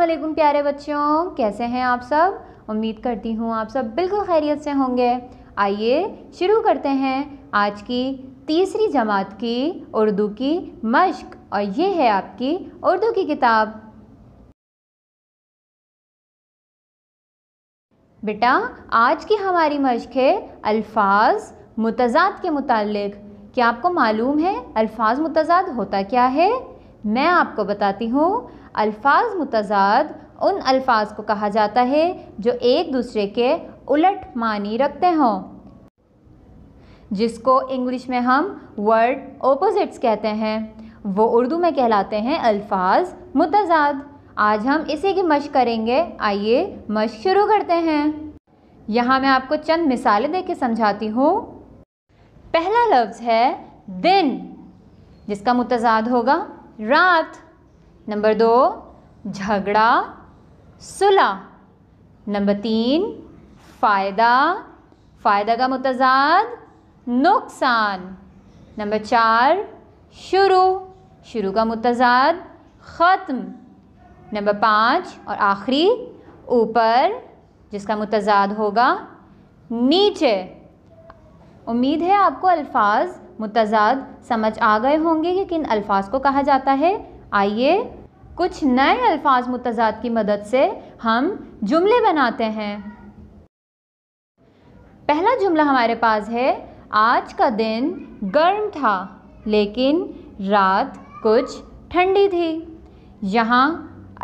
अस्सलाम प्यारे बच्चों कैसे हैं आप सब उम्मीद करती हूँ आप सब बिल्कुल खैरियत से होंगे आइए शुरू करते हैं आज की तीसरी जमात की उर्दू की मश्क और ये है आपकी उर्दू की किताब बेटा आज की हमारी मश्क है अल्फाज मुतजाद के मुतालिक क्या आपको मालूम है अल्फाज मुतजाद होता क्या है मैं आपको बताती हूँ अल्फाज मुतजाद उन अल्फाज को कहा जाता है जो एक दूसरे के उलट मानी रखते हों जिसको इंग्लिश में हम वर्ड ओपोजिट्स कहते हैं वो उर्दू में कहलाते हैं अल्फाज मुतजाद आज हम इसी की मश करेंगे आइए मश शुरू करते हैं यहाँ मैं आपको चंद मिसालें दे के समझाती हूँ पहला लफ्ज़ है दिन जिसका मुतजाद होगा रात नंबर दो झगड़ा सुला नंबर तीन फ़ायदा फ़ायदा का मुतजाद नुकसान नंबर चार शुरू शुरू का मुतजाद ख़त्म नंबर पाँच और आखिरी ऊपर जिसका मुतजाद होगा नीचे उम्मीद है आपको अल्फाज मुतजाद समझ आ गए होंगे कि किन अल्फाज को कहा जाता है आइए कुछ नए अल्फाज मुतजाद की मदद से हम जुमले बनाते हैं पहला जुमला हमारे पास है आज का दिन गर्म था लेकिन रात कुछ ठंडी थी यहाँ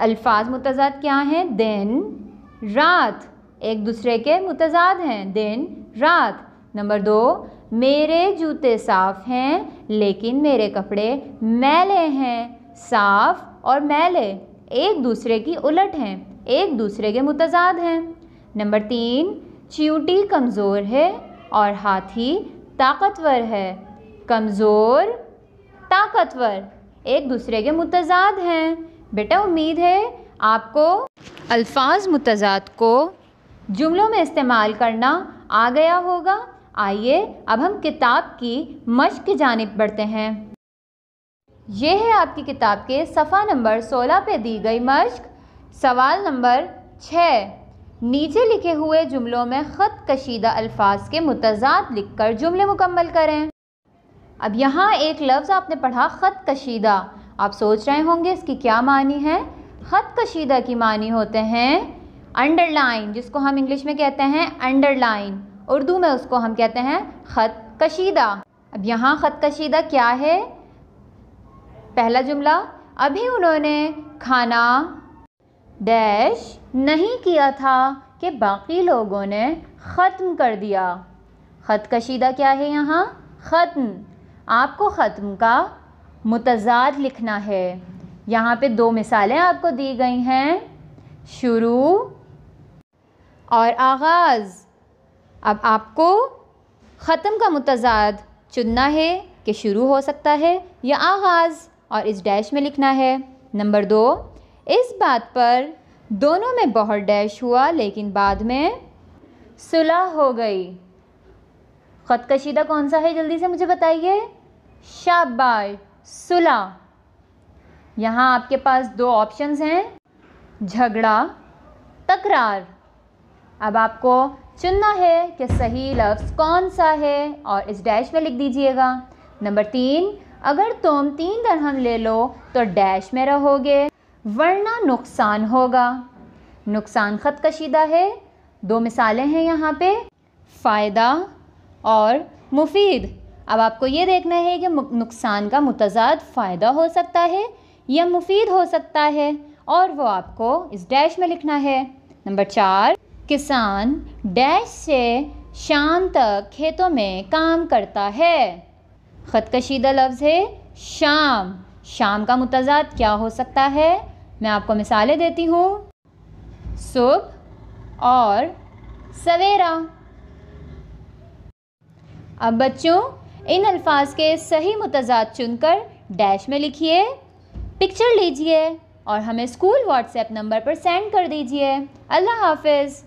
अल्फाज मुतजाद क्या हैं दिन रात एक दूसरे के मुतजाद हैं दिन रात नंबर दो मेरे जूते साफ़ हैं लेकिन मेरे कपड़े मैले हैं साफ और मैले एक दूसरे की उलट हैं एक दूसरे के मुतजाद हैं नंबर तीन च्यूटी कमज़ोर है और हाथी ताकतवर है कमज़ोर ताकतवर एक दूसरे के मुतजाद हैं बेटा उम्मीद है आपको अल्फाज मुतजाद को जुमलों में इस्तेमाल करना आ गया होगा आइए अब हम किताब की मश्क की जानब बढ़ते हैं यह है आपकी किताब के सफ़ा नंबर 16 पे दी गई मश्क सवाल नंबर छः नीचे लिखे हुए जुमलों में ख़त कशीदा अल्फाज के मुतजाद लिख कर जुमले मुकम्मल करें अब यहाँ एक लफ्ज़ आपने पढ़ा ख़त कशीदा आप सोच रहे होंगे इसकी क्या मानी है ख़त कशीदा की मानी होते हैं अंडरलाइन जिसको हम इंग्लिश में कहते हैं अंडरलाइन उर्दू में उसको हम कहते हैं ख़त कशीदा अब यहाँ ख़त कशीदा क्या है पहला जुमला अभी उन्होंने खाना डैश नहीं किया था कि बाकी लोगों ने ख़त्म कर दिया ख़त कशीदा क्या है यहाँ ख़त्म आपको ख़त्म का मुतजाद लिखना है यहाँ पे दो मिसालें आपको दी गई हैं शुरू और आगाज़ अब आपको ख़त्म का मुतजाद चुनना है कि शुरू हो सकता है या आगाज़ और इस डैश में लिखना है नंबर दो इस बात पर दोनों में बहुत डैश हुआ लेकिन बाद में सुलह हो गई ख़त कशीदा कौन सा है जल्दी से मुझे बताइए शाबाश सुलह यहाँ आपके पास दो ऑप्शंस हैं झगड़ा तकरार अब आपको चुनना है कि सही लफ्ज़ कौन सा है और इस डैश में लिख दीजिएगा नंबर तीन अगर तुम तीन दरहम ले लो तो डैश में रहोगे वरना नुकसान होगा नुकसान ख़त कशीदा है दो मिसालें हैं यहाँ पे फ़ायदा और मुफीद अब आपको ये देखना है कि नुकसान का मुतजाद फ़ायदा हो सकता है या मुफीद हो सकता है और वो आपको इस डैश में लिखना है नंबर चार किसान डैश से शाम तक खेतों में काम करता है ख़त कशीदा लफ्ज़ है शाम शाम का मुतजाद क्या हो सकता है मैं आपको मिसालें देती हूँ सुबह और सवेरा अब बच्चों इन अल्फाज के सही मुतजाद चुनकर डैश में लिखिए पिक्चर लीजिए और हमें स्कूल व्हाट्सएप नंबर पर सेंड कर दीजिए अल्लाह हाफिज़